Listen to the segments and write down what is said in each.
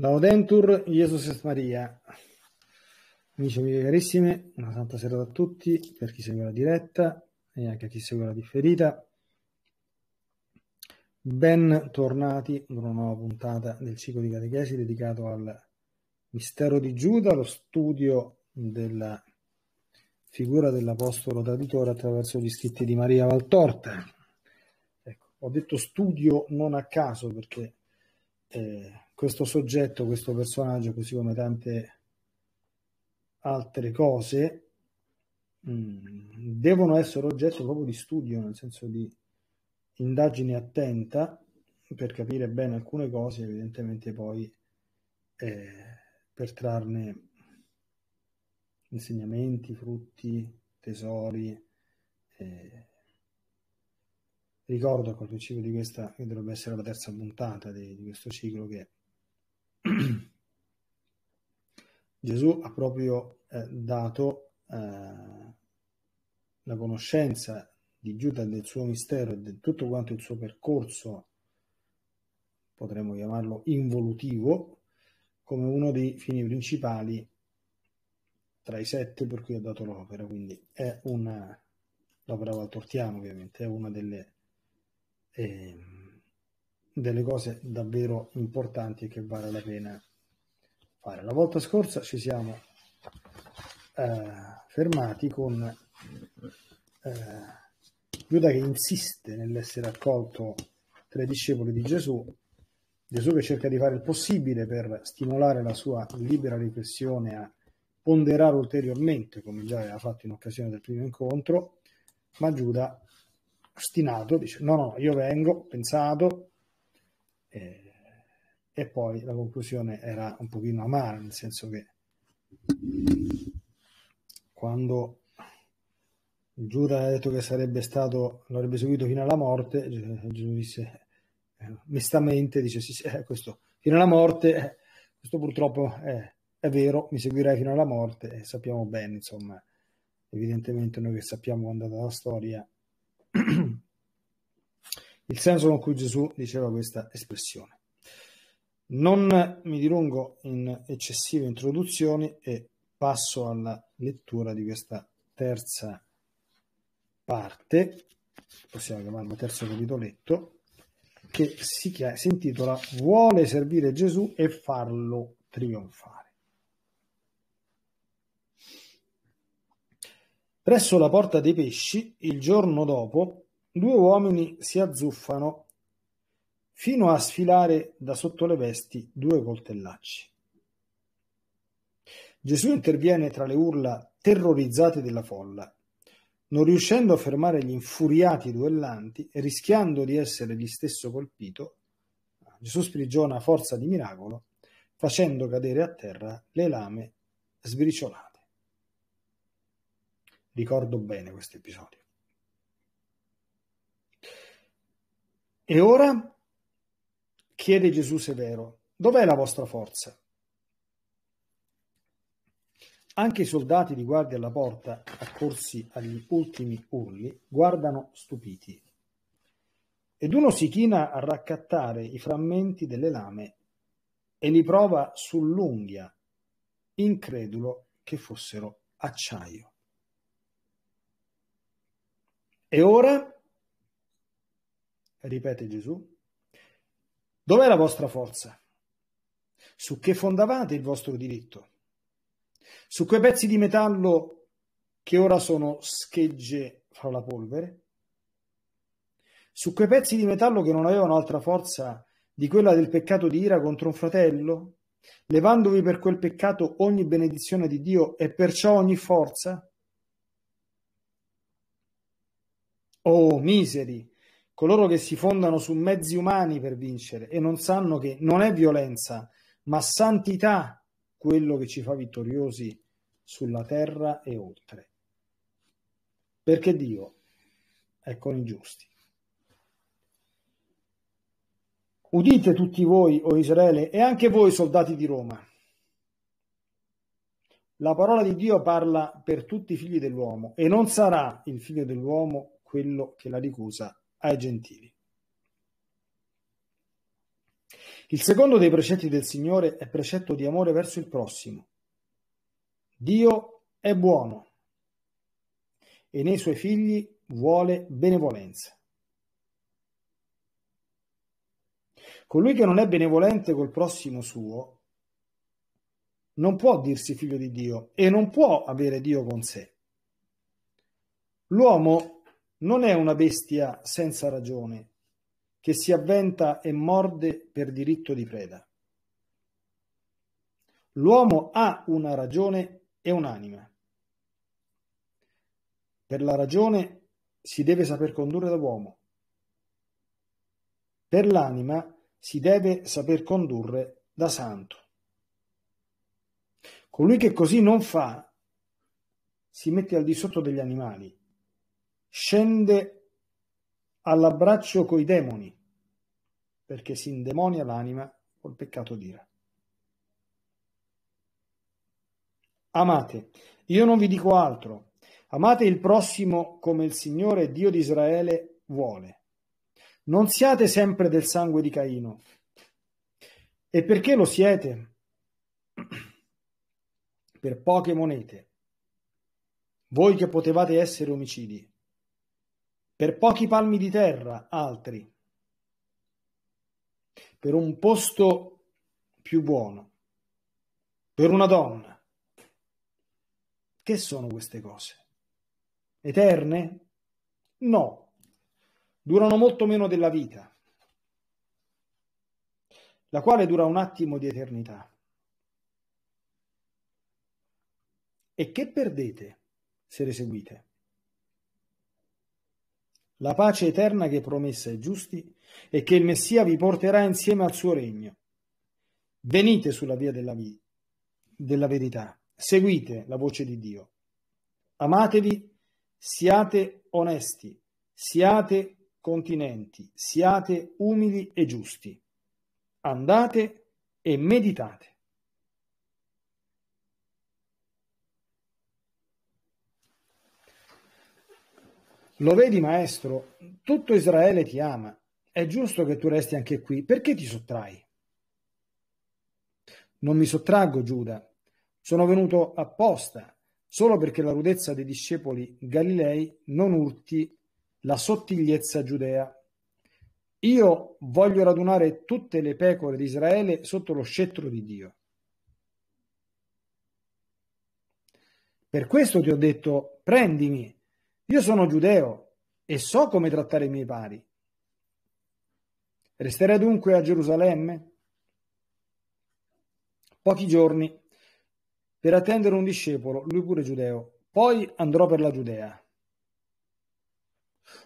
Laudentur Jesus est Maria. Amici e amiche carissime, una santa serata a tutti, per chi segue la diretta e anche a chi segue la differita. Ben tornati ad una nuova puntata del ciclo di catechesi dedicato al mistero di Giuda, lo studio della figura dell'apostolo traditore attraverso gli scritti di Maria Valtorta. Ecco, ho detto studio non a caso perché... Eh, questo soggetto, questo personaggio, così come tante altre cose, mh, mm, devono essere oggetto proprio di studio, nel senso di indagine attenta per capire bene alcune cose, evidentemente poi eh, per trarne insegnamenti, frutti, tesori. Eh. Ricordo a principio di questa che dovrebbe essere la terza puntata di, di questo ciclo che Gesù ha proprio eh, dato eh, la conoscenza di Giuda, del suo mistero e di tutto quanto il suo percorso, potremmo chiamarlo involutivo, come uno dei fini principali tra i sette per cui ha dato l'opera, quindi è una, l'opera valtortiana ovviamente, è una delle... Eh, delle cose davvero importanti che vale la pena fare. La volta scorsa ci siamo eh, fermati con eh, Giuda che insiste nell'essere accolto tra i discepoli di Gesù, Gesù che cerca di fare il possibile per stimolare la sua libera riflessione a ponderare ulteriormente, come già aveva fatto in occasione del primo incontro, ma Giuda ostinato dice no no io vengo, pensato, e, eh, e poi la conclusione era un pochino amara, nel senso che quando Giuda ha detto che sarebbe stato, lo avrebbe seguito fino alla morte, Gesù disse eh, mestamente, dice sì, sì eh, questo fino alla morte, questo purtroppo è vero, mi seguirai fino alla morte e sappiamo bene, insomma, evidentemente noi che sappiamo andata la storia il senso con cui Gesù diceva questa espressione. Non mi dilungo in eccessive introduzioni e passo alla lettura di questa terza parte, possiamo chiamarla terzo capitoletto, che si, chiama, si intitola Vuole servire Gesù e farlo trionfare. Presso la porta dei pesci, il giorno dopo, Due uomini si azzuffano fino a sfilare da sotto le vesti due coltellacci. Gesù interviene tra le urla terrorizzate della folla, non riuscendo a fermare gli infuriati duellanti e rischiando di essere gli stesso colpito. Gesù sprigiona a forza di miracolo, facendo cadere a terra le lame sbriciolate. Ricordo bene questo episodio. E ora? Chiede Gesù severo, dov'è la vostra forza? Anche i soldati di guardia alla porta, accorsi agli ultimi urli, guardano stupiti. Ed uno si china a raccattare i frammenti delle lame e li prova sull'unghia, incredulo che fossero acciaio. E ora? ripete Gesù, dov'è la vostra forza? Su che fondavate il vostro diritto? Su quei pezzi di metallo che ora sono schegge fra la polvere? Su quei pezzi di metallo che non avevano altra forza di quella del peccato di ira contro un fratello, levandovi per quel peccato ogni benedizione di Dio e perciò ogni forza? Oh miseri coloro che si fondano su mezzi umani per vincere e non sanno che non è violenza, ma santità quello che ci fa vittoriosi sulla terra e oltre. Perché Dio è con i giusti. Udite tutti voi, o Israele, e anche voi, soldati di Roma. La parola di Dio parla per tutti i figli dell'uomo e non sarà il figlio dell'uomo quello che la ricusa ai Gentili. Il secondo dei precetti del Signore è precetto di amore verso il prossimo. Dio è buono e nei suoi figli vuole benevolenza. Colui che non è benevolente col prossimo suo non può dirsi figlio di Dio e non può avere Dio con sé. L'uomo non è una bestia senza ragione, che si avventa e morde per diritto di preda. L'uomo ha una ragione e un'anima. Per la ragione si deve saper condurre da uomo. Per l'anima si deve saper condurre da santo. Colui che così non fa si mette al di sotto degli animali Scende all'abbraccio coi demoni, perché si indemonia l'anima col peccato d'ira. Amate, io non vi dico altro, amate il prossimo come il Signore Dio di Israele vuole. Non siate sempre del sangue di Caino. E perché lo siete? Per poche monete. Voi che potevate essere omicidi, per pochi palmi di terra, altri. Per un posto più buono. Per una donna. Che sono queste cose? Eterne? No. Durano molto meno della vita, la quale dura un attimo di eternità. E che perdete se le seguite? la pace eterna che è promessa ai giusti e che il Messia vi porterà insieme al suo regno. Venite sulla via della, via, della verità, seguite la voce di Dio, amatevi, siate onesti, siate continenti, siate umili e giusti, andate e meditate. Lo vedi, maestro, tutto Israele ti ama. È giusto che tu resti anche qui. Perché ti sottrai? Non mi sottraggo, Giuda. Sono venuto apposta, solo perché la rudezza dei discepoli Galilei non urti la sottigliezza giudea. Io voglio radunare tutte le pecore di Israele sotto lo scettro di Dio. Per questo ti ho detto, prendimi io sono giudeo e so come trattare i miei pari. Resterei dunque a Gerusalemme? Pochi giorni per attendere un discepolo, lui pure giudeo. Poi andrò per la Giudea.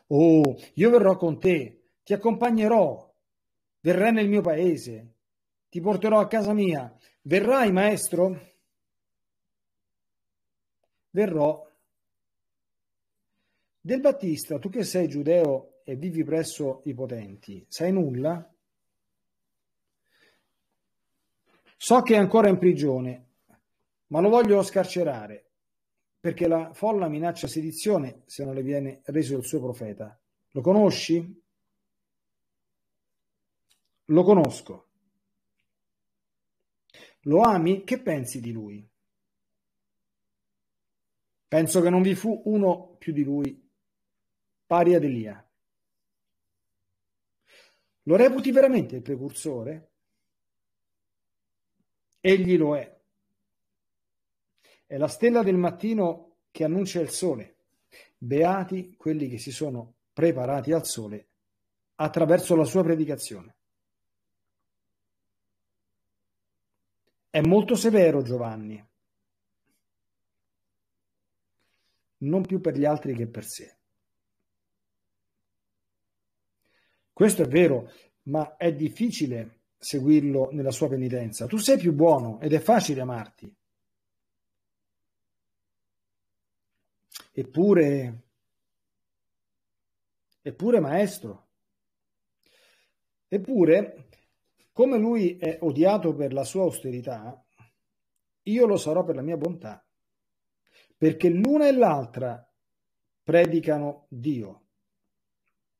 Oh, io verrò con te, ti accompagnerò, verrai nel mio paese, ti porterò a casa mia. Verrai, maestro? Verrò, del Battista, tu che sei giudeo e vivi presso i potenti, sai nulla? So che è ancora in prigione, ma lo voglio scarcerare, perché la folla minaccia sedizione se non le viene reso il suo profeta. Lo conosci? Lo conosco. Lo ami? Che pensi di lui? Penso che non vi fu uno più di lui pari ad Elia. Lo reputi veramente il precursore? Egli lo è. È la stella del mattino che annuncia il sole. Beati quelli che si sono preparati al sole attraverso la sua predicazione. È molto severo Giovanni, non più per gli altri che per sé. Questo è vero, ma è difficile seguirlo nella sua penitenza. Tu sei più buono ed è facile amarti. Eppure, eppure maestro, eppure, come lui è odiato per la sua austerità, io lo sarò per la mia bontà, perché l'una e l'altra predicano Dio.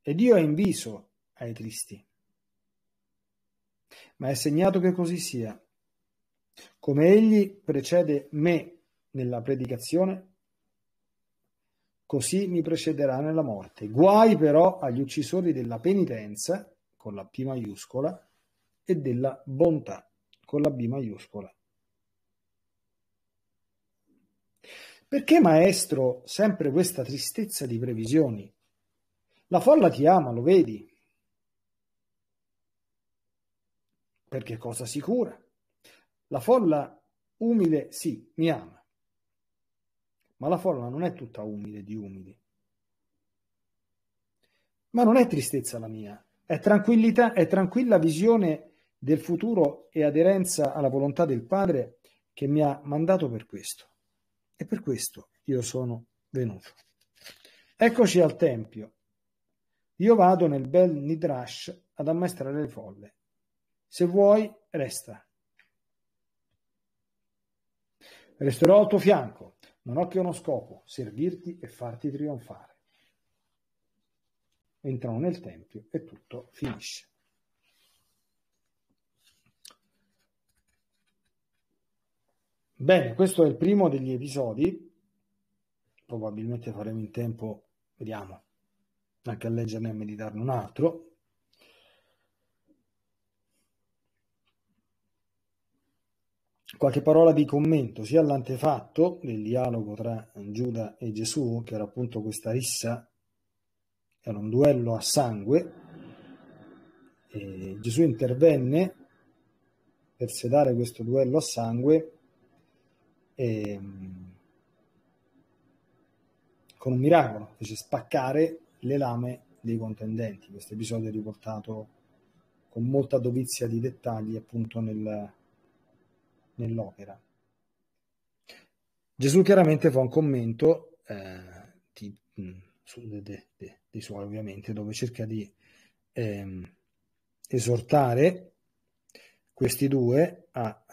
E Dio è inviso ai tristi. Ma è segnato che così sia. Come egli precede me nella predicazione, così mi precederà nella morte. Guai però agli uccisori della penitenza, con la P maiuscola, e della bontà, con la B maiuscola. Perché, maestro, sempre questa tristezza di previsioni? La folla ti ama, lo vedi, perché cosa sicura. La folla umile sì, mi ama, ma la folla non è tutta umile di umili. Ma non è tristezza la mia, è tranquillità, è tranquilla visione del futuro e aderenza alla volontà del Padre che mi ha mandato per questo. E per questo io sono venuto. Eccoci al Tempio. Io vado nel bel Nidrash ad ammaestrare le folle. Se vuoi, resta. Resterò al tuo fianco, non ho che uno scopo, servirti e farti trionfare. Entrano nel tempio e tutto finisce. Bene, questo è il primo degli episodi, probabilmente faremo in tempo, vediamo, anche a leggerne e meditarne un altro, qualche parola di commento sia all'antefatto del dialogo tra Giuda e Gesù, che era appunto questa rissa, era un duello a sangue, e Gesù intervenne per sedare questo duello a sangue e, mm, con un miracolo, fece spaccare le lame dei contendenti. Questo episodio è riportato con molta dovizia di dettagli appunto nel, nell'opera. Gesù chiaramente fa un commento eh, di, mm, su, de, de, de, dei suoi, ovviamente, dove cerca di ehm, esortare questi due a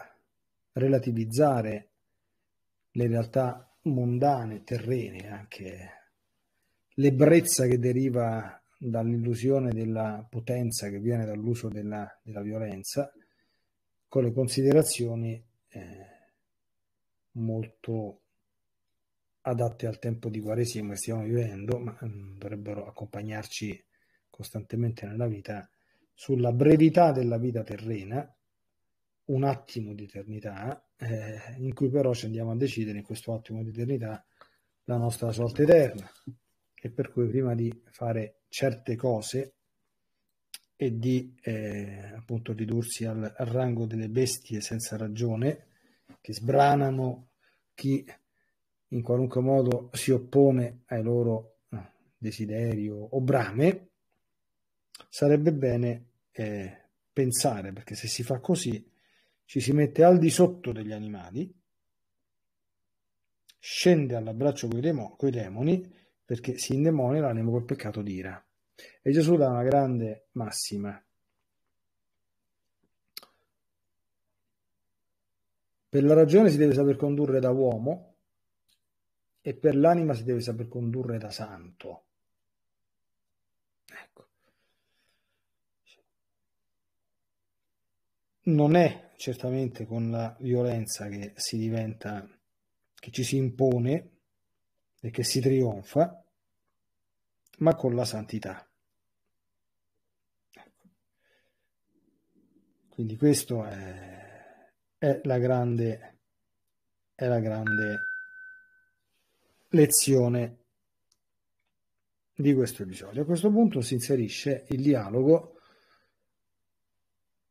relativizzare le realtà mondane, terrene, anche l'ebbrezza che deriva dall'illusione della potenza che viene dall'uso della, della violenza, con le considerazioni eh, molto adatte al tempo di Quaresima che stiamo vivendo, ma mm, dovrebbero accompagnarci costantemente nella vita, sulla brevità della vita terrena, un attimo di eternità, eh, in cui però ci andiamo a decidere in questo attimo di eternità la nostra sorte eterna. E per cui prima di fare certe cose e di eh, appunto ridursi al, al, rango delle bestie senza ragione che sbranano chi in qualunque modo si oppone ai loro eh, desideri o brame, sarebbe bene eh, pensare, perché se si fa così ci si mette al di sotto degli animali, scende all'abbraccio con i demoni, perché si indemonia l'animo col peccato di ira. E Gesù dà una grande massima. Per la ragione si deve saper condurre da uomo e per l'anima si deve saper condurre da santo. Ecco. Non è certamente con la violenza che si diventa, che ci si impone e che si trionfa, ma con la santità. Quindi questo è, è, la grande, è la grande lezione di questo episodio. A questo punto si inserisce il dialogo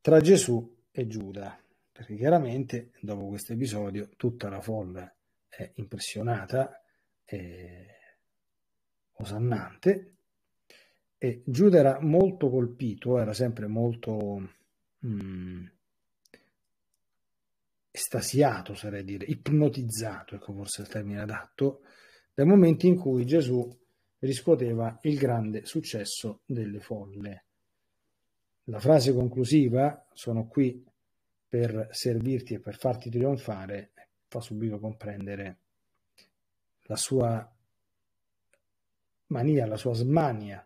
tra Gesù e Giuda, perché chiaramente dopo questo episodio tutta la folla è impressionata e osannante e Giuda era molto colpito, era sempre molto mh, mm. estasiato, sarei dire, ipnotizzato, ecco forse il termine adatto, dai momenti in cui Gesù riscuoteva il grande successo delle folle. La frase conclusiva, sono qui per servirti e per farti trionfare, fa subito comprendere la sua mania, la sua smania.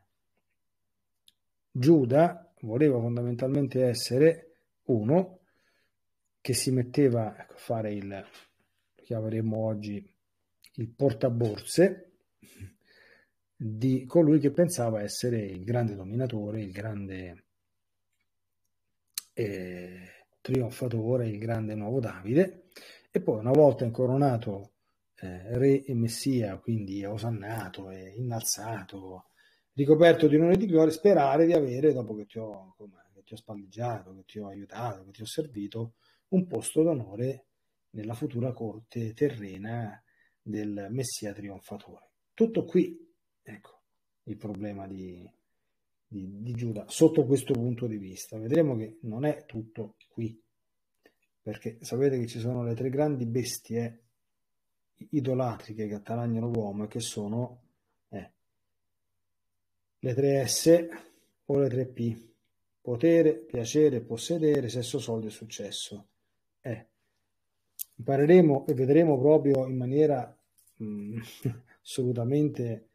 Giuda voleva fondamentalmente essere uno che si metteva ecco, a fare il, lo chiameremo oggi, il portaborse di colui che pensava essere il grande dominatore, il grande eh, trionfatore, il grande nuovo Davide, e poi una volta incoronato eh, re e messia, quindi osannato e innalzato, ricoperto di onore di gloria, sperare di avere, dopo che ti ho, che ti ho spalleggiato, che ti ho aiutato, che ti ho servito, un posto d'onore nella futura corte terrena del Messia trionfatore. Tutto qui, ecco, il problema di, di, di Giuda sotto questo punto di vista. Vedremo che non è tutto qui, perché sapete che ci sono le tre grandi bestie idolatriche che attanagliano l'uomo e che sono le tre S o le tre P. Potere, piacere, possedere, sesso, soldi e successo. Eh. Impareremo e vedremo proprio in maniera mm, assolutamente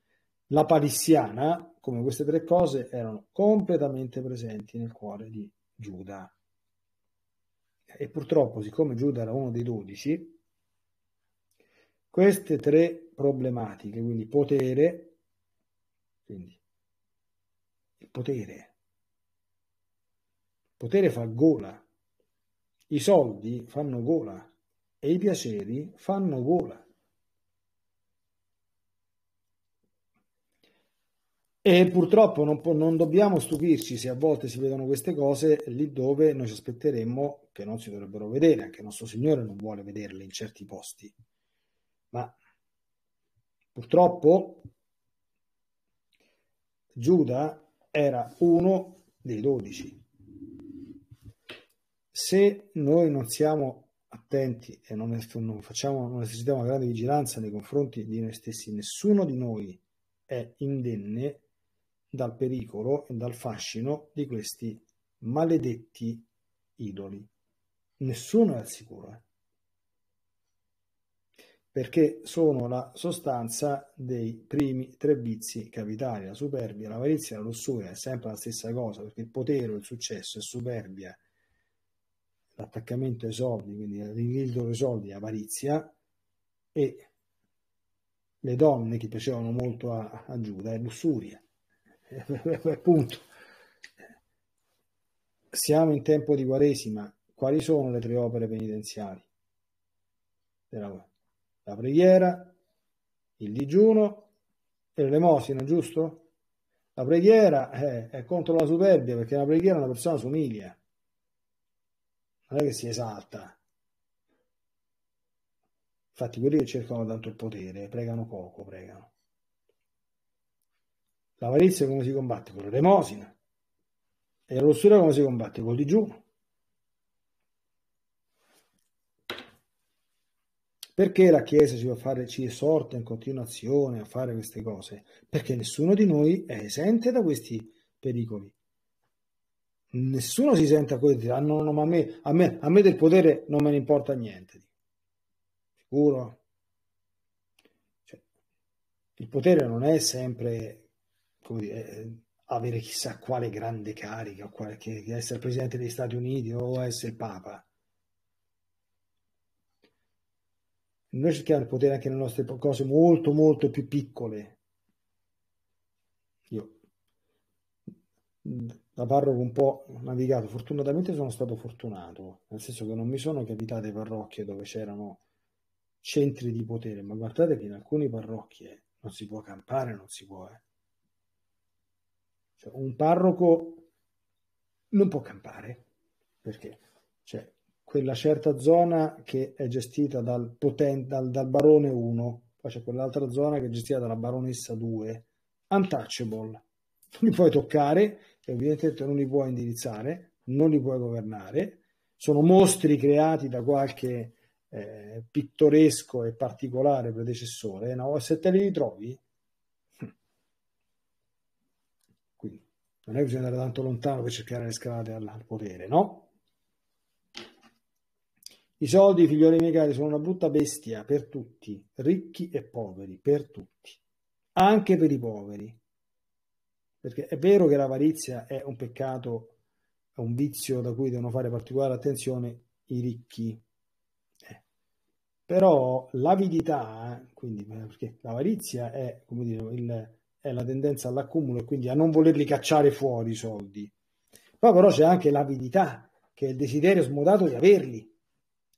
lapalissiana come queste tre cose erano completamente presenti nel cuore di Giuda. E purtroppo, siccome Giuda era uno dei dodici, queste tre problematiche, quindi potere, quindi il potere. Il potere fa gola, i soldi fanno gola e i piaceri fanno gola. E purtroppo non, non, dobbiamo stupirci se a volte si vedono queste cose lì dove noi ci aspetteremmo che non si dovrebbero vedere, anche il nostro Signore non vuole vederle in certi posti. Ma purtroppo Giuda era uno dei dodici. Se noi non siamo attenti e non, facciamo, non esercitiamo una grande vigilanza nei confronti di noi stessi, nessuno di noi è indenne dal pericolo e dal fascino di questi maledetti idoli. Nessuno è al sicuro. Eh? perché sono la sostanza dei primi tre vizi capitali, la superbia, l'avarizia e la lussuria, è sempre la stessa cosa, perché il potere, il successo è superbia, l'attaccamento ai soldi, quindi l'inghiltro ai soldi è avarizia, e le donne che piacevano molto a, a Giuda è lussuria, punto. Siamo in tempo di Quaresima, quali sono le tre opere penitenziali? Della la preghiera, il digiuno e l'elemosina, giusto? La preghiera è, eh, è contro la superbia perché la preghiera una persona somiglia, non è che si esalta. Infatti quelli che cercano tanto il potere pregano poco, pregano. L'avarizia come si combatte? Con l'elemosina. E la rossura come si combatte? Col digiuno. Perché la Chiesa ci, ci, esorta in continuazione a fare queste cose? Perché nessuno di noi è esente da questi pericoli. Nessuno si sente a quello di ah, no, no, ma a me, a, me, a me del potere non me ne importa niente. Sicuro? Cioè, il potere non è sempre come dire, eh, avere chissà quale grande carica, o qualche, essere presidente degli Stati Uniti o essere papa Noi cerchiamo il potere anche nelle nostre cose molto, molto più piccole. Io, da parroco un po' navigato, fortunatamente sono stato fortunato, nel senso che non mi sono capitate parrocchie dove c'erano centri di potere, ma guardate che in alcune parrocchie eh, non si può campare, non si può. Eh. Cioè, un parroco non può campare perché cioè, quella certa zona che è gestita dal, poten- dal, dal barone 1, poi c'è quell'altra zona che è gestita dalla baronessa 2, untouchable, non li puoi toccare, evidentemente non li puoi indirizzare, non li puoi governare, sono mostri creati da qualche eh, pittoresco e particolare predecessore, eh, no? se te li ritrovi, hm. quindi non è che bisogna andare tanto lontano per cercare le scalate al, al potere, no? I soldi, figlioli miei cari, sono una brutta bestia per tutti, ricchi e poveri, per tutti, anche per i poveri. Perché è vero che l'avarizia è un peccato, è un vizio da cui devono fare particolare attenzione i ricchi. Eh. Però l'avidità, quindi, perché l'avarizia è, come dicevo, il, è la tendenza all'accumulo e quindi a non volerli cacciare fuori i soldi. Poi però c'è anche l'avidità, che è il desiderio smodato di averli.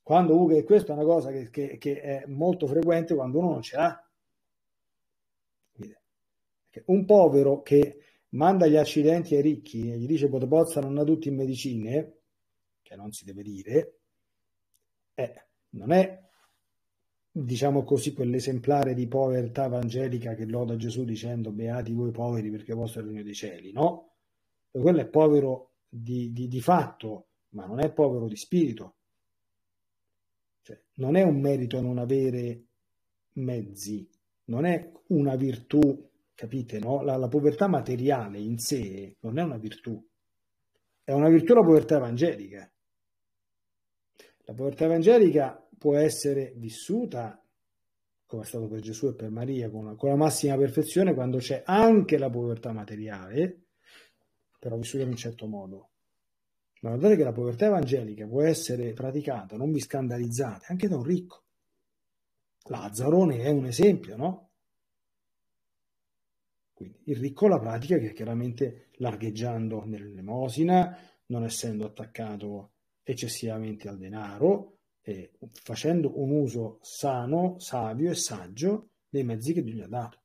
Quando Ugo, questa è una cosa che, che, che, è molto frequente quando uno non ce l'ha. Un povero che manda gli accidenti ai ricchi e gli dice Potobozza boh, non ha tutti in medicine, che non si deve dire, eh, non è, diciamo così, quell'esemplare di povertà evangelica che loda Gesù dicendo beati voi poveri perché vostro è il regno dei cieli, no? Quello è povero di, di, di fatto, ma non è povero di spirito. Cioè, non è un merito non avere mezzi, non è una virtù, capite? No? La, la povertà materiale in sé non è una virtù, è una virtù la povertà evangelica. La povertà evangelica può essere vissuta, come è stato per Gesù e per Maria, con la, con la massima perfezione quando c'è anche la povertà materiale, però vissuta in un certo modo. Ma notate che la povertà evangelica può essere praticata, non vi scandalizzate, anche da un ricco. Lazzarone è un esempio, no? Quindi il ricco la pratica che chiaramente largheggiando nell'emosina, non essendo attaccato eccessivamente al denaro, e facendo un uso sano, savio e saggio dei mezzi che Dio gli ha dato.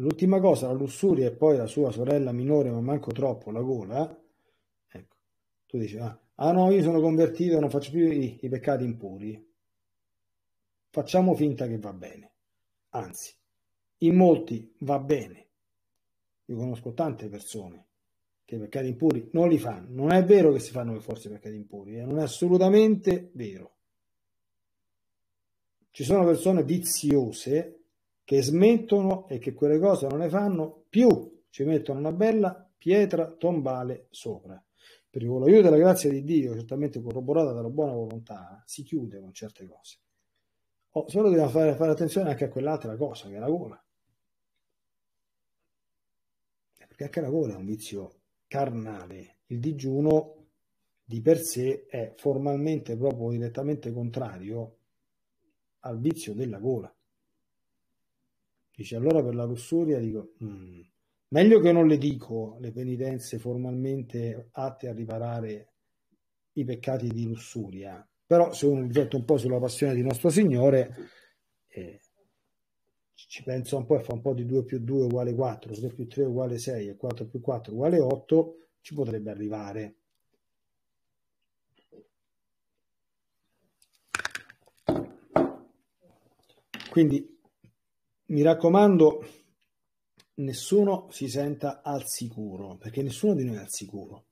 L'ultima cosa, la lussuria e poi la sua sorella minore, ma manco troppo, la gola. Ecco, tu dici, ah, ah no, io sono convertito, non faccio più i, i peccati impuri. Facciamo finta che va bene. Anzi, in molti va bene. Io conosco tante persone che i peccati impuri non li fanno. Non è vero che si fanno per forza i peccati impuri, eh? non è assolutamente vero. Ci sono persone viziose che smettono e che quelle cose non ne fanno più, ci mettono una bella pietra tombale sopra. Perché con l'aiuto della grazia di Dio, certamente corroborata dalla buona volontà, si chiude con certe cose. Oh, solo dobbiamo fare, fare attenzione anche a quell'altra cosa, che è la gola. Perché anche la gola è un vizio carnale. Il digiuno di per sé è formalmente proprio direttamente contrario al vizio della gola. Dice allora per la lussuria dico mm, meglio che non le dico le penitenze formalmente atte a riparare i peccati di lussuria, però se uno riflette un po' sulla passione di nostro Signore eh, ci pensa un po' e fa un po' di 2 più 2 uguale 4, 2 più 3 uguale 6 e 4 più 4 uguale 8, ci potrebbe arrivare. Quindi mi raccomando, nessuno si senta al sicuro, perché nessuno di noi è al sicuro.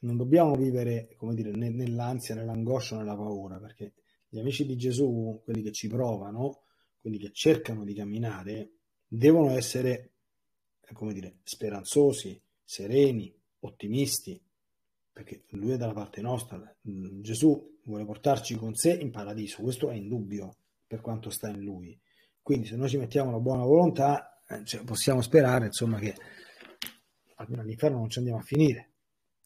Non dobbiamo vivere, come dire, nell'ansia, nell'angoscia, nella paura, perché gli amici di Gesù, quelli che ci provano, quelli che cercano di camminare, devono essere, come dire, speranzosi, sereni, ottimisti, perché lui è dalla parte nostra. Gesù vuole portarci con sé in paradiso, questo è indubbio per quanto sta in lui quindi se noi ci mettiamo la buona volontà, eh, cioè, possiamo sperare insomma, che almeno all'inferno non ci andiamo a finire,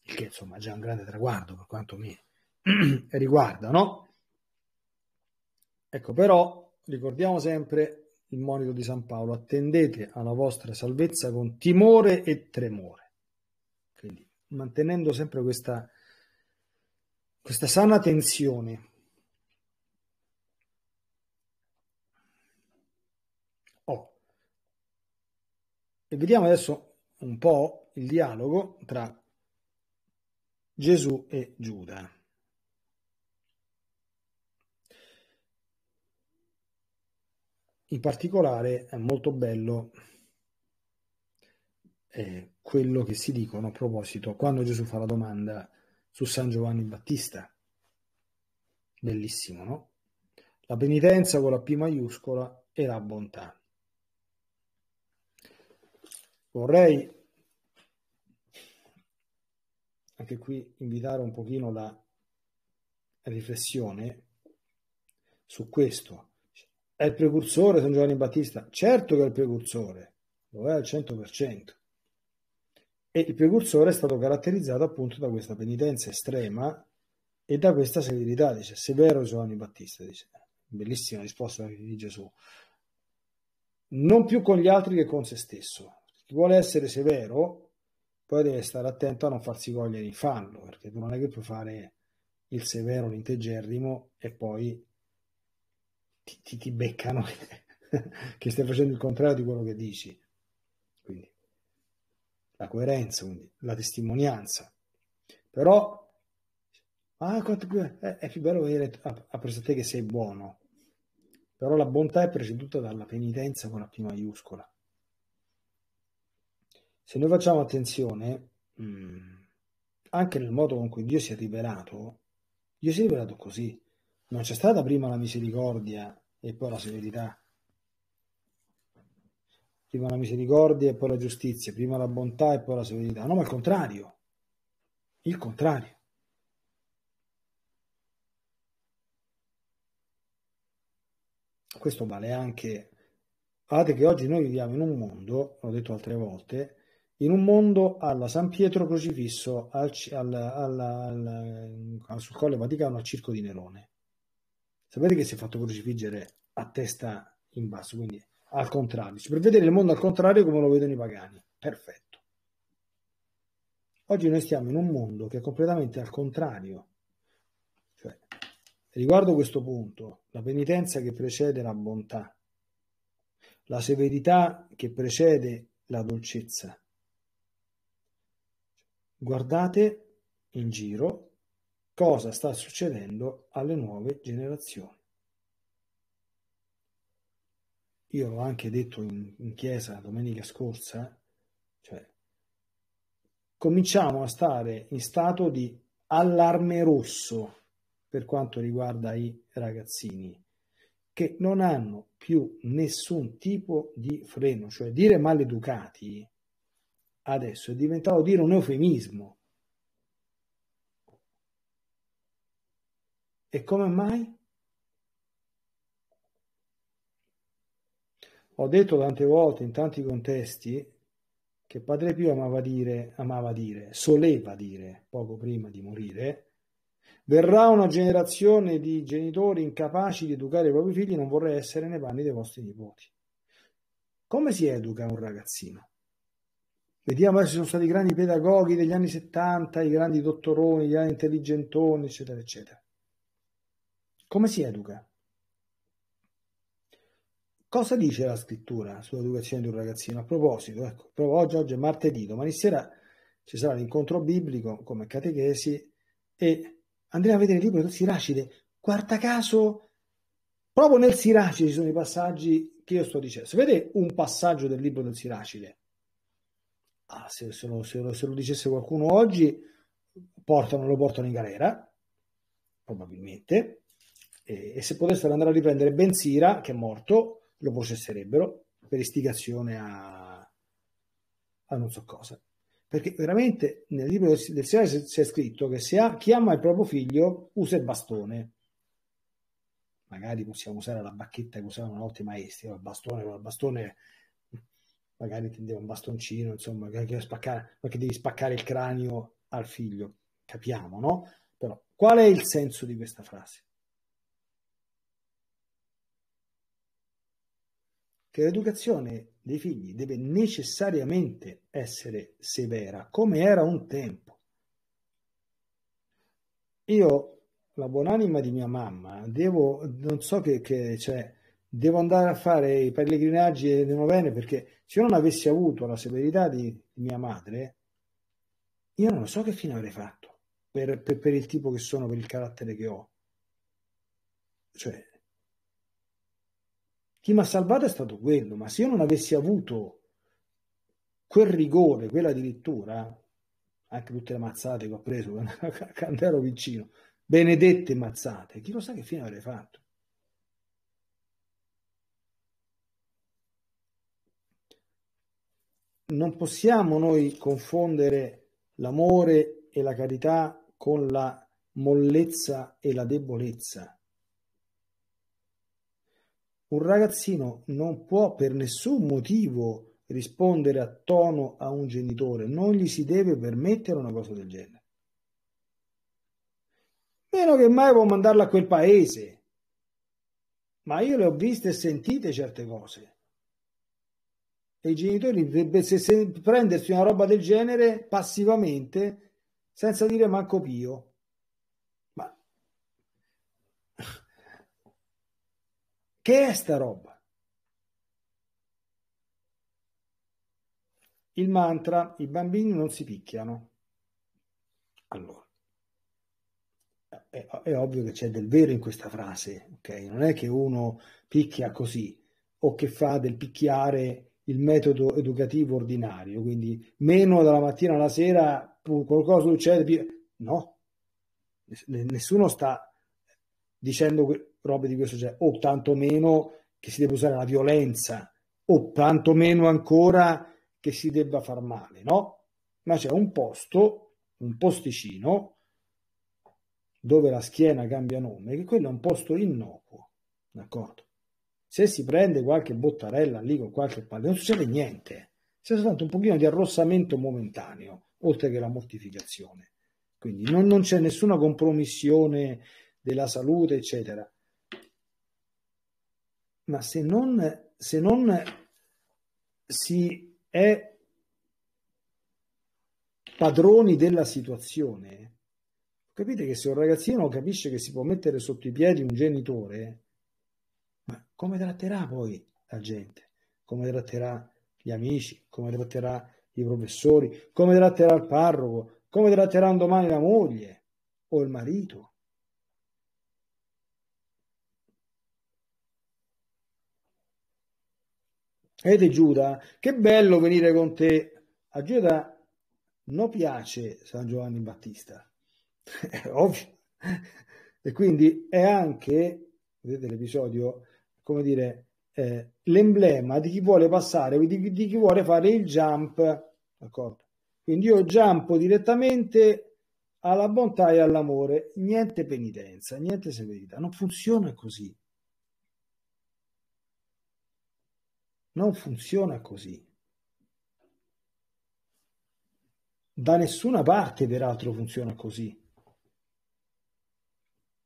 il che insomma è già un grande traguardo per quanto mi riguarda, no? Ecco, però ricordiamo sempre il monito di San Paolo, attendete alla vostra salvezza con timore e tremore. Quindi mantenendo sempre questa, questa sana tensione E vediamo adesso un po' il dialogo tra Gesù e Giuda. In particolare è molto bello eh, quello che si dicono a proposito quando Gesù fa la domanda su San Giovanni Battista. Bellissimo, no? La penitenza con la P maiuscola e la bontà. Vorrei anche qui invitare un pochino la riflessione su questo. È il precursore San Giovanni Battista? Certo che è il precursore, lo è al 100%. E il precursore è stato caratterizzato appunto da questa penitenza estrema e da questa severità, dice, severo Giovanni Battista, dice, bellissima risposta di Gesù, non più con gli altri che con se stesso, chi vuole essere severo poi deve stare attento a non farsi cogliere in fallo, perché tu non è che puoi fare il severo, l'integerrimo e poi ti, ti, ti beccano che stai facendo il contrario di quello che dici. Quindi la coerenza, quindi, la testimonianza. Però ah, è, più bello vedere a, ah, a te che sei buono. Però la bontà è preceduta dalla penitenza con la P maiuscola se noi facciamo attenzione, mm, anche nel modo con cui Dio si è rivelato, Dio si è rivelato così. Non c'è stata prima la misericordia e poi la severità. Prima la misericordia e poi la giustizia, prima la bontà e poi la severità. No, ma il contrario. Il contrario. Questo vale anche... Guardate che oggi noi viviamo in un mondo, l'ho detto altre volte, in un mondo alla San Pietro crocifisso al, al, al, al, sul Colle Vaticano al Circo di Nerone. Sapete che si è fatto crocifiggere a testa in basso, quindi al contrario, per vedere il mondo al contrario come lo vedono i pagani. Perfetto. Oggi noi stiamo in un mondo che è completamente al contrario. Cioè, riguardo questo punto, la penitenza che precede la bontà, la severità che precede la dolcezza, Guardate in giro cosa sta succedendo alle nuove generazioni. Io l'ho anche detto in, in chiesa domenica scorsa, cioè, cominciamo a stare in stato di allarme rosso per quanto riguarda i ragazzini che non hanno più nessun tipo di freno, cioè dire maleducati adesso, è diventato dire un eufemismo. E come mai? Ho detto tante volte in tanti contesti che Padre Pio amava dire, amava dire, soleva dire poco prima di morire, verrà una generazione di genitori incapaci di educare i propri figli, non vorrei essere nei panni dei vostri nipoti. Come si educa un ragazzino? Vediamo adesso sono stati i grandi pedagoghi degli anni 70, i grandi dottoroni, gli grandi intelligentoni, eccetera, eccetera. Come si educa? Cosa dice la scrittura sull'educazione di un ragazzino? A proposito, ecco, oggi, oggi è martedì, domani sera ci sarà l'incontro biblico come catechesi e andremo a vedere il libro del Siracide. Guarda caso, proprio nel Siracide ci sono i passaggi che io sto dicendo. Se vede un passaggio del libro del Siracide, Ah, se, se, lo, se, lo, se, lo, dicesse qualcuno oggi, portano, lo portano in galera, probabilmente, e, e, se potessero andare a riprendere Benzira, che è morto, lo processerebbero per istigazione a, a non so cosa. Perché veramente nel libro del, del Signore c'è scritto che se ha, chi ama il proprio figlio usa il bastone. Magari possiamo usare la bacchetta che usavano una volta i maestri, il bastone, il bastone magari ti un bastoncino, insomma, che spaccare, perché devi spaccare il cranio al figlio. Capiamo, no? Però qual è il senso di questa frase? Che l'educazione dei figli deve necessariamente essere severa, come era un tempo. Io, la buonanima di mia mamma, devo, non so che, che cioè, devo andare a fare i pellegrinaggi e le novene perché se io non avessi avuto la severità di mia madre, io non lo so che fine avrei fatto per, per, per il tipo che sono, per il carattere che ho. Cioè, chi mi ha salvato è stato quello, ma se io non avessi avuto quel rigore, quella addirittura, anche tutte le mazzate che ho preso quando ero vicino, benedette mazzate, chi lo sa che fine avrei fatto? non possiamo noi confondere l'amore e la carità con la mollezza e la debolezza. Un ragazzino non può per nessun motivo rispondere a tono a un genitore, non gli si deve permettere una cosa del genere. Meno che mai può mandarlo a quel paese. Ma io le ho viste e sentite certe cose e i genitori deve, se, se, prendersi una roba del genere passivamente senza dire manco pio ma che è sta roba il mantra i bambini non si picchiano allora è, è ovvio che c'è del vero in questa frase ok non è che uno picchia così o che fa del picchiare il metodo educativo ordinario, quindi meno dalla mattina alla sera qualcosa succede, più... no, nessuno sta dicendo robe di questo genere, o tantomeno che si debba usare la violenza, o tantomeno ancora che si debba far male, no? Ma c'è un posto, un posticino, dove la schiena cambia nome, che quello è un posto innocuo, d'accordo? se si prende qualche bottarella lì con qualche palla, non succede niente, c'è soltanto un pochino di arrossamento momentaneo, oltre che la mortificazione. Quindi non, non c'è nessuna compromissione della salute, eccetera. Ma se non, se non si è padroni della situazione, capite che se un ragazzino capisce che si può mettere sotto i piedi un genitore, ma come tratterà poi la gente? Come tratterà gli amici? Come tratterà i professori? Come tratterà il parroco? Come tratterà un domani la moglie o il marito? Vedete Giuda, che bello venire con te. A Giuda non piace San Giovanni Battista, è ovvio. E quindi è anche, vedete l'episodio, come dire, eh, l'emblema di chi vuole passare, di, di, chi vuole fare il jump, d'accordo? Quindi io jumpo direttamente alla bontà e all'amore, niente penitenza, niente severità, non funziona così. Non funziona così. Da nessuna parte, peraltro, funziona così.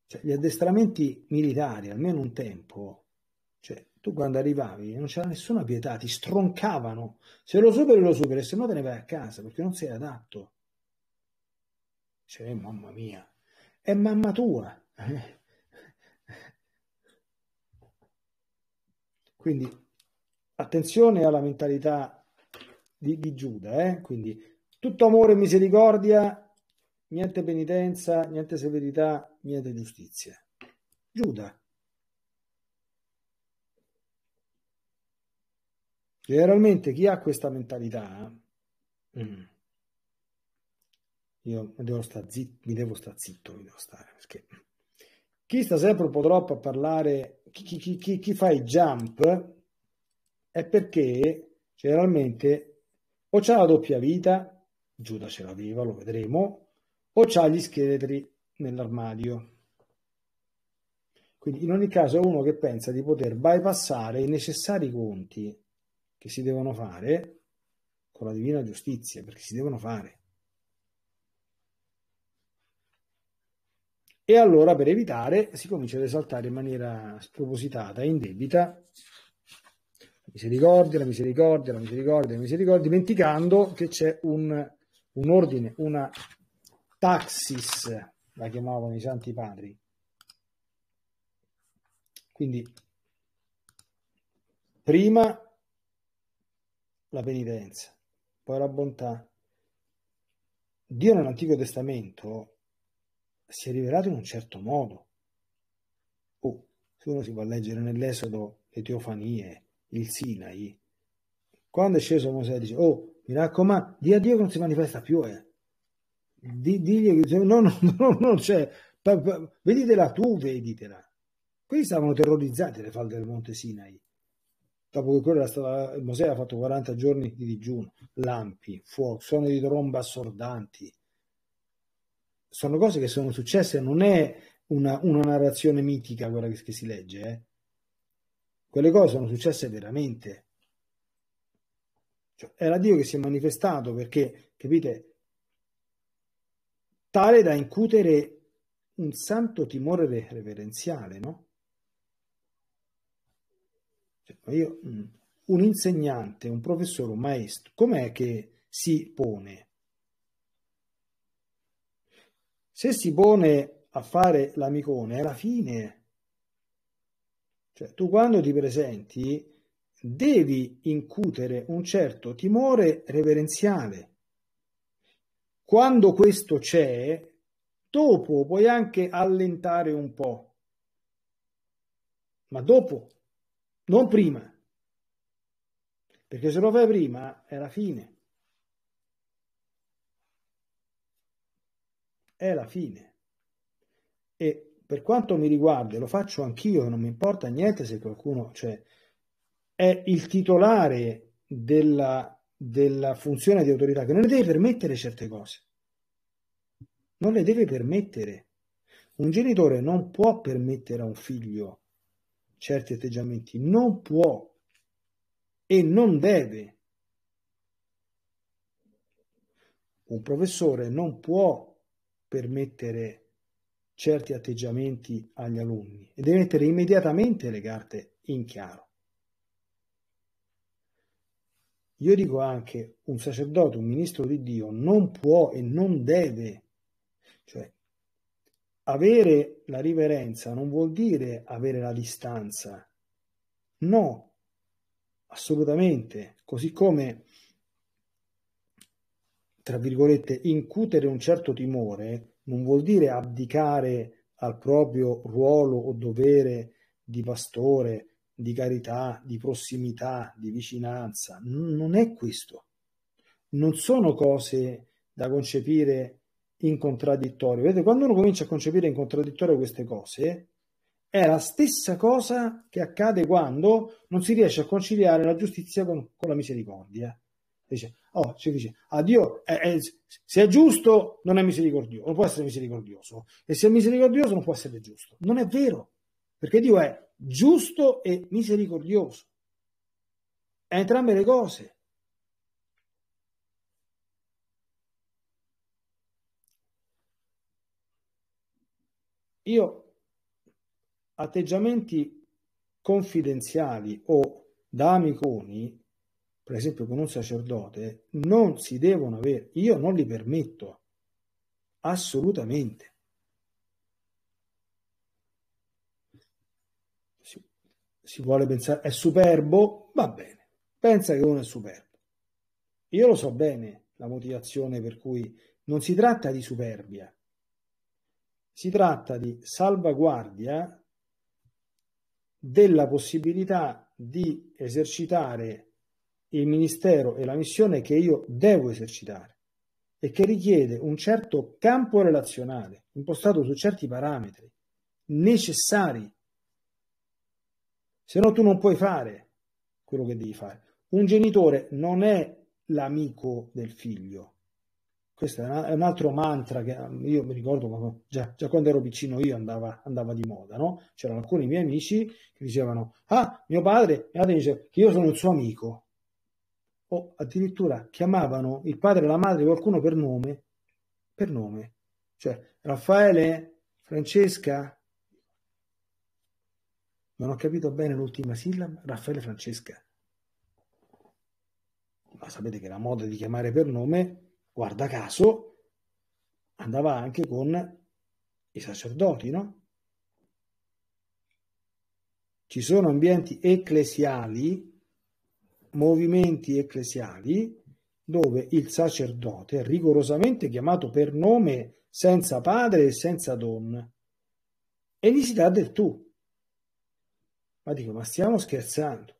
Cioè, gli addestramenti militari, almeno un tempo, tu quando arrivavi non c'era nessuna pietà, ti stroncavano. Se lo superi, lo superi, se no te ne vai a casa perché non sei adatto. Cioè, mamma mia, è mamma tua. Quindi attenzione alla mentalità di, di Giuda, eh? quindi tutto amore e misericordia, niente penitenza, niente severità, niente giustizia. Giuda, Generalmente chi ha questa mentalità, mm, io devo sta zitto, mi devo stare zitto, mi devo stare, perché chi sta sempre un po' troppo a parlare, chi, chi, chi, chi fa i jump, è perché generalmente o c'è la doppia vita, Giuda ce l'aveva, lo vedremo, o c'ha gli scheletri nell'armadio. Quindi in ogni caso è uno che pensa di poter bypassare i necessari conti che si devono fare con la divina giustizia, perché si devono fare. E allora per evitare si comincia ad esaltare in maniera spropositata indebita la misericordia, la misericordia, la misericordia, la misericordia, dimenticando che c'è un, un ordine, una taxis, la chiamavano i santi padri. Quindi prima la penitenza, poi la bontà. Dio nell'Antico Testamento si è rivelato in un certo modo. Oh, se uno si va a leggere nell'Esodo le teofanie, il Sinai, quando è sceso Mosè dice, oh, mi raccomando, di a Dio che non si manifesta più, eh. Di, digli che no, no, no, no, cioè, veditela tu, veditela. Quelli stavano terrorizzati le falde del Monte Sinai dopo che quello era stato, il eh, Mosè ha fatto 40 giorni di digiuno, lampi, fuoco, suoni di tromba assordanti. Sono cose che sono successe, non è una, una narrazione mitica quella che, che si legge. Eh. Quelle cose sono successe veramente. Cioè, era Dio che si è manifestato perché, capite, tale da incutere un santo timore reverenziale, no? Io, mm, un insegnante, un professore, un maestro, com'è che si pone? Se si pone a fare l'amicone, è la fine. Cioè, tu quando ti presenti devi incutere un certo timore reverenziale. Quando questo c'è, dopo puoi anche allentare un po', ma dopo non prima. Perché se lo fai prima è la fine. È la fine. E per quanto mi riguarda, lo faccio anch'io, non mi importa niente se qualcuno, cioè, è il titolare della, della funzione di autorità che non le deve permettere certe cose. Non le deve permettere. Un genitore non può permettere a un figlio certi atteggiamenti, non può e non deve. Un professore non può permettere certi atteggiamenti agli alunni e deve mettere immediatamente le carte in chiaro. Io dico anche un sacerdote, un ministro di Dio non può e non deve, cioè avere la riverenza non vuol dire avere la distanza. No, assolutamente. Così come, tra virgolette, incutere un certo timore non vuol dire abdicare al proprio ruolo o dovere di pastore, di carità, di prossimità, di vicinanza. Non è questo. Non sono cose da concepire in contraddittorio. Vedete, quando uno comincia a concepire in contraddittorio queste cose, è la stessa cosa che accade quando non si riesce a conciliare la giustizia con, con la misericordia. Dice, oh, si dice, a ah, Dio, è, eh, è, eh, se è giusto non è misericordioso, non può essere misericordioso, e se è misericordioso non può essere giusto. Non è vero, perché Dio è giusto e misericordioso. È entrambe le cose. Io atteggiamenti confidenziali o da amiconi, per esempio con un sacerdote, non si devono avere, io non li permetto, assolutamente. Si, si vuole pensare, è superbo, va bene, pensa che uno è superbo. Io lo so bene la motivazione per cui non si tratta di superbia, si tratta di salvaguardia della possibilità di esercitare il ministero e la missione che io devo esercitare e che richiede un certo campo relazionale impostato su certi parametri necessari. Se no tu non puoi fare quello che devi fare. Un genitore non è l'amico del figlio, questo è un altro mantra che um, io mi ricordo già, già quando ero piccino io andava, andava di moda, no? C'erano alcuni miei amici che dicevano, ah, mio padre, mio padre dice che io sono il suo amico. O addirittura chiamavano il padre e la madre qualcuno per nome, per nome. Cioè, Raffaele, Francesca, non ho capito bene l'ultima sillaba, Raffaele Francesca. Ma sapete che la moda di chiamare per nome guarda caso, andava anche con i sacerdoti, no? Ci sono ambienti ecclesiali, movimenti ecclesiali, dove il sacerdote è rigorosamente chiamato per nome senza padre e senza donna e gli si dà del tu. Ma dico, ma stiamo scherzando?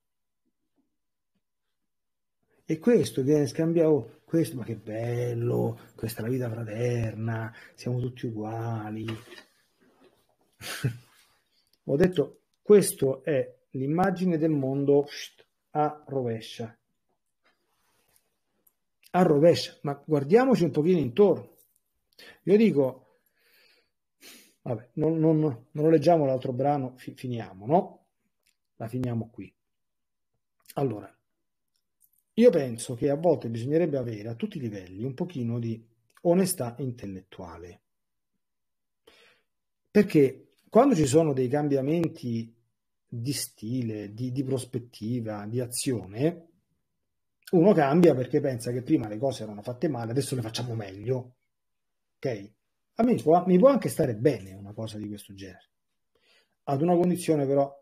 E questo viene scambiato questo, ma che bello, questa è la vita fraterna, siamo tutti uguali. Ho detto, questa è l'immagine del mondo a rovescia. A rovescia, ma guardiamoci un pochino intorno. Io dico, vabbè, non, non, non leggiamo l'altro brano, fi, finiamo, no? La finiamo qui. Allora, io penso che a volte bisognerebbe avere a tutti i livelli un pochino di onestà intellettuale. Perché quando ci sono dei cambiamenti di stile, di, di prospettiva, di azione, uno cambia perché pensa che prima le cose erano fatte male, adesso le facciamo meglio. Ok? A me può, mi può anche stare bene una cosa di questo genere. Ad una condizione però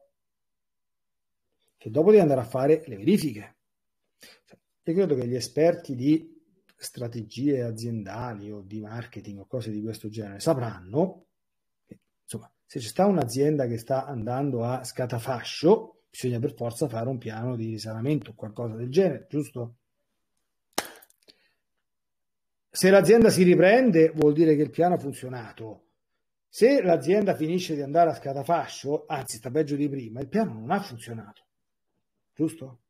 che dopo devi andare a fare le verifiche io credo che gli esperti di strategie aziendali o di marketing o cose di questo genere sapranno che, insomma, se ci sta un'azienda che sta andando a scatafascio, bisogna per forza fare un piano di risanamento o qualcosa del genere, giusto? Se l'azienda si riprende, vuol dire che il piano ha funzionato. Se l'azienda finisce di andare a scatafascio, anzi sta peggio di prima, il piano non ha funzionato, giusto?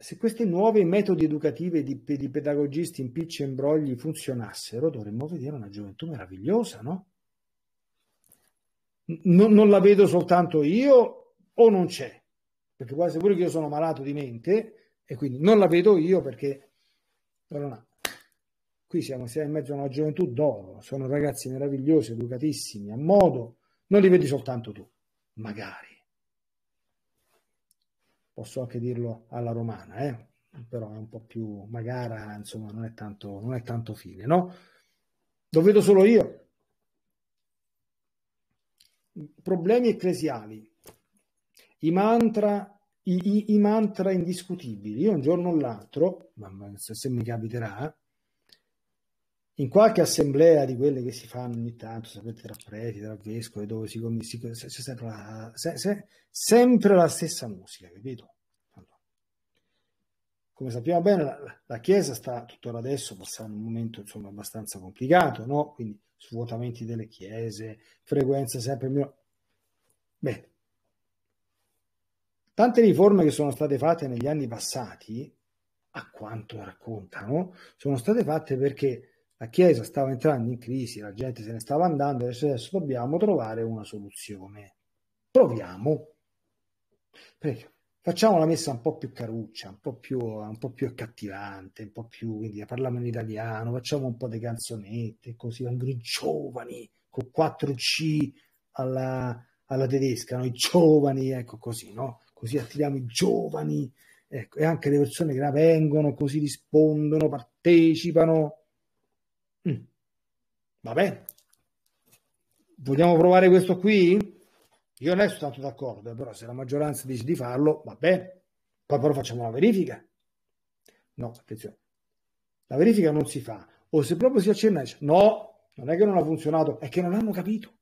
Se questi nuovi metodi educativi di, di pedagogisti in picci e imbrogli funzionassero, dovremmo vedere una gioventù meravigliosa, no? non, non la vedo soltanto io o non c'è? Perché quasi pure che io sono malato di mente e quindi non la vedo io perché... Allora, qui siamo, siamo in mezzo a una gioventù d'oro, sono ragazzi meravigliosi, educatissimi, a modo, non li vedi soltanto tu, magari posso anche dirlo alla romana, eh? però è un po' più magara, insomma, non è tanto, non è tanto fine, no? Lo vedo solo io. Problemi ecclesiali, i mantra, i, i, i mantra indiscutibili. Io un giorno o l'altro, ma se, se mi capiterà, eh, in qualche assemblea di quelle che si fanno ogni tanto, sapete, tra preti, tra vescovi, dove si commessi, c'è sempre la, se, se, sempre la stessa musica, capito? Allora, come sappiamo bene, la, la, Chiesa sta tuttora adesso passando un momento insomma abbastanza complicato, no? Quindi svuotamenti delle chiese, frequenze sempre meno. Bene. Tante riforme che sono state fatte negli anni passati, a quanto raccontano, sono state fatte perché la Chiesa stava entrando in crisi, la gente se ne stava andando e adesso dobbiamo trovare una soluzione. Proviamo. Prego. Facciamo la messa un po' più caruccia, un po' più, un po più accattivante, un po' più, quindi parliamo in italiano, facciamo un po' di canzonette, così, anche i giovani, con 4C alla, alla tedesca, noi giovani, ecco così, no? Così attiriamo i giovani, ecco, e anche le persone che la vengono, così rispondono, partecipano, Va bene. Vogliamo provare questo qui? Io non sono stato d'accordo, però se la maggioranza dice di farlo, va bene. Poi però facciamo la verifica. No, attenzione. La verifica non si fa. O se proprio si accenna, dice, no, non è che non ha funzionato, è che non hanno capito.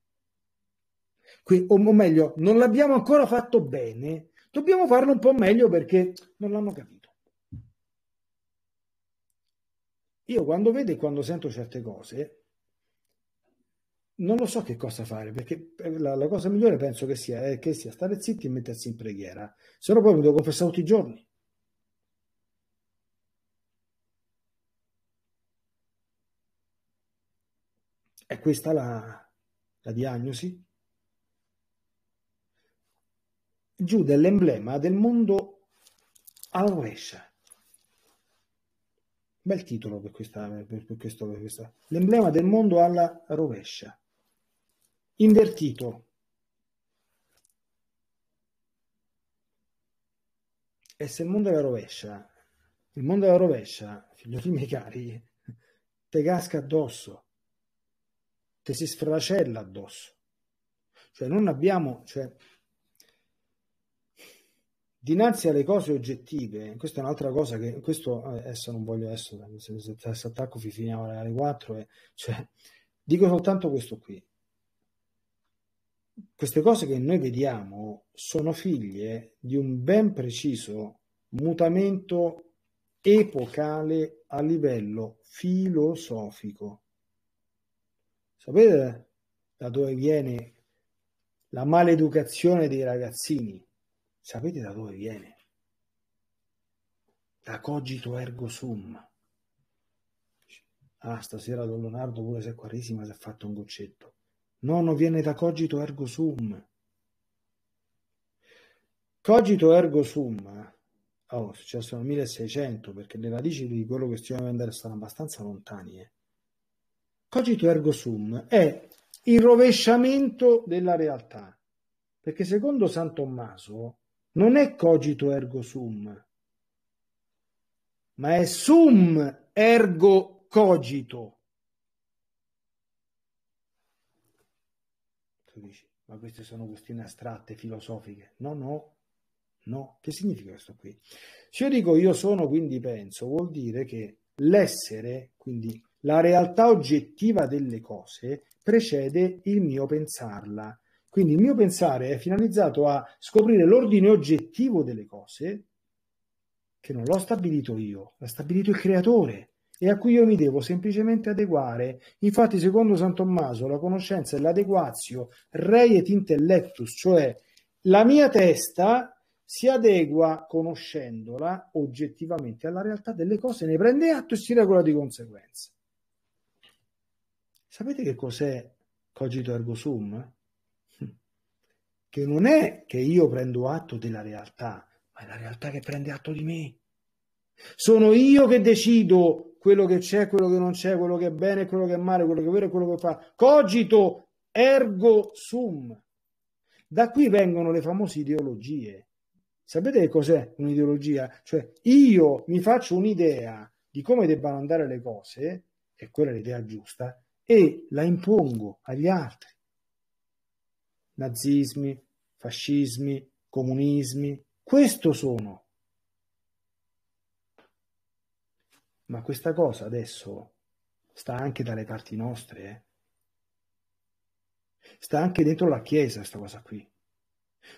Quindi, o meglio, non l'abbiamo ancora fatto bene, dobbiamo farlo un po' meglio perché non l'hanno capito. Io quando vedo e quando sento certe cose, non lo so che cosa fare, perché eh, la, la cosa migliore penso che sia, è che sia stare zitti e mettersi in preghiera, se no poi mi devo confessare tutti i giorni. È questa la, la diagnosi? Giuda è l'emblema del mondo alla rovescia. Bel titolo per, questa, per, questo, per questa. L'emblema del mondo alla rovescia invertito. E se il mondo è la rovescia, il mondo è la rovescia, figlioli miei cari, te casca addosso, te si sfracella addosso. Cioè non abbiamo, cioè, dinanzi alle cose oggettive, questa è un'altra cosa che questo eh, adesso non voglio essere, se, se, se attacco finiamo alle 4, e, eh, cioè, dico soltanto questo qui queste cose che noi vediamo sono figlie di un ben preciso mutamento epocale a livello filosofico. Sapete da dove viene la maleducazione dei ragazzini? Sapete da dove viene? Da cogito ergo sum. Ah, stasera Don Leonardo, pure se è quaresima, si è fatto un goccetto. Nono viene da cogito ergo sum. Cogito ergo sum, eh? oh, è successo nel 1600, perché le radici di quello che stiamo andare sono abbastanza lontane. Eh. Cogito ergo sum è il rovesciamento della realtà, perché secondo San Tommaso non è cogito ergo sum, ma è sum ergo cogito. Tu dici, ma queste sono questioni astratte, filosofiche. No, no, no. Che significa questo qui? Se io dico io sono, quindi penso, vuol dire che l'essere, quindi la realtà oggettiva delle cose, precede il mio pensarla. Quindi il mio pensare è finalizzato a scoprire l'ordine oggettivo delle cose, che non l'ho stabilito io, l'ha stabilito il creatore e a cui io mi devo semplicemente adeguare. Infatti, secondo San Tommaso, la conoscenza è l'adeguazio et intellectus, cioè la mia testa si adegua conoscendola oggettivamente alla realtà delle cose, ne prende atto e si regola di conseguenza. Sapete che cos'è cogito ergo sum? Che non è che io prendo atto della realtà, ma è la realtà che prende atto di me. Sono io che decido quello che c'è, quello che non c'è, quello che è bene, quello che è male, quello che è vero e quello che fa. Cogito ergo sum. Da qui vengono le famose ideologie. Sapete che cos'è un'ideologia? Cioè io mi faccio un'idea di come debbano andare le cose, e quella è l'idea giusta, e la impongo agli altri. Nazismi, fascismi, comunismi, questo sono Ma questa cosa adesso sta anche dalle parti nostre, eh? sta anche dentro la Chiesa questa cosa qui.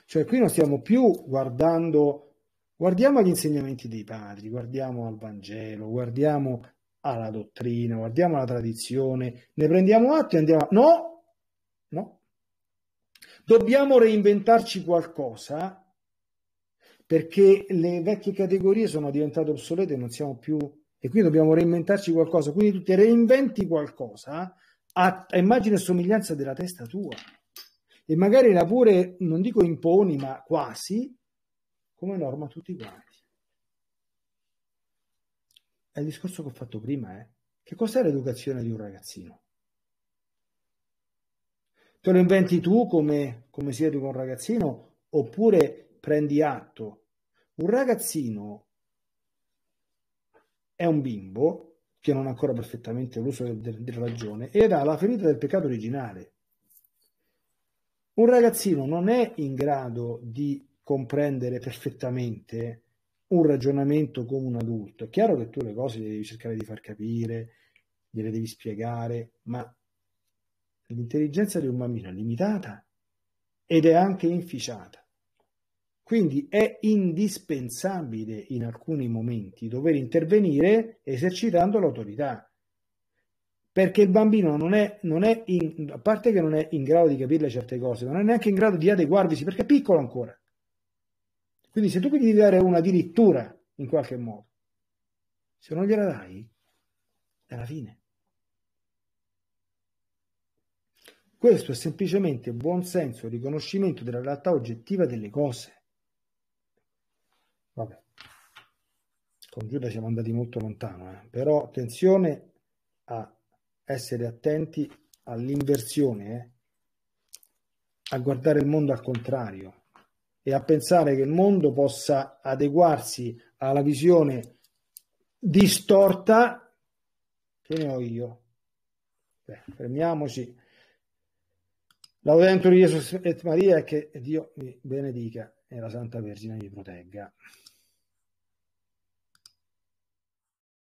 Cioè qui non stiamo più guardando, guardiamo agli insegnamenti dei padri, guardiamo al Vangelo, guardiamo alla dottrina, guardiamo alla tradizione, ne prendiamo atto e andiamo... No, no. Dobbiamo reinventarci qualcosa perché le vecchie categorie sono diventate obsolete e non siamo più e qui dobbiamo reinventarci qualcosa. Quindi tu ti reinventi qualcosa a, a immagine e somiglianza della testa tua e magari la pure, non dico imponi, ma quasi come norma tutti quanti. È il discorso che ho fatto prima, eh. Che cos'è l'educazione di un ragazzino? Te lo inventi tu come, come si educa un ragazzino oppure prendi atto? Un ragazzino è un bimbo che non ha ancora perfettamente l'uso del, del, della ragione ed ha la ferita del peccato originale. Un ragazzino non è in grado di comprendere perfettamente un ragionamento come un adulto. È chiaro che tu le cose le devi cercare di far capire, gliele devi spiegare, ma l'intelligenza di un bambino è limitata ed è anche inficiata. Quindi è indispensabile in alcuni momenti dover intervenire esercitando l'autorità. Perché il bambino non è, non è in, a parte che non è in grado di capire certe cose, non è neanche in grado di adeguarvisi perché è piccolo ancora. Quindi se tu gli devi dare una dirittura in qualche modo, se non gliela dai, è la fine. Questo è semplicemente buon senso, riconoscimento della realtà oggettiva delle cose. con Giuda siamo andati molto lontano, eh. però attenzione a essere attenti all'inversione, eh. a guardare il mondo al contrario e a pensare che il mondo possa adeguarsi alla visione distorta che ne ho io. Beh, fermiamoci. Laudentur Gesù e Maria, che Dio vi benedica e la Santa Vergine vi protegga.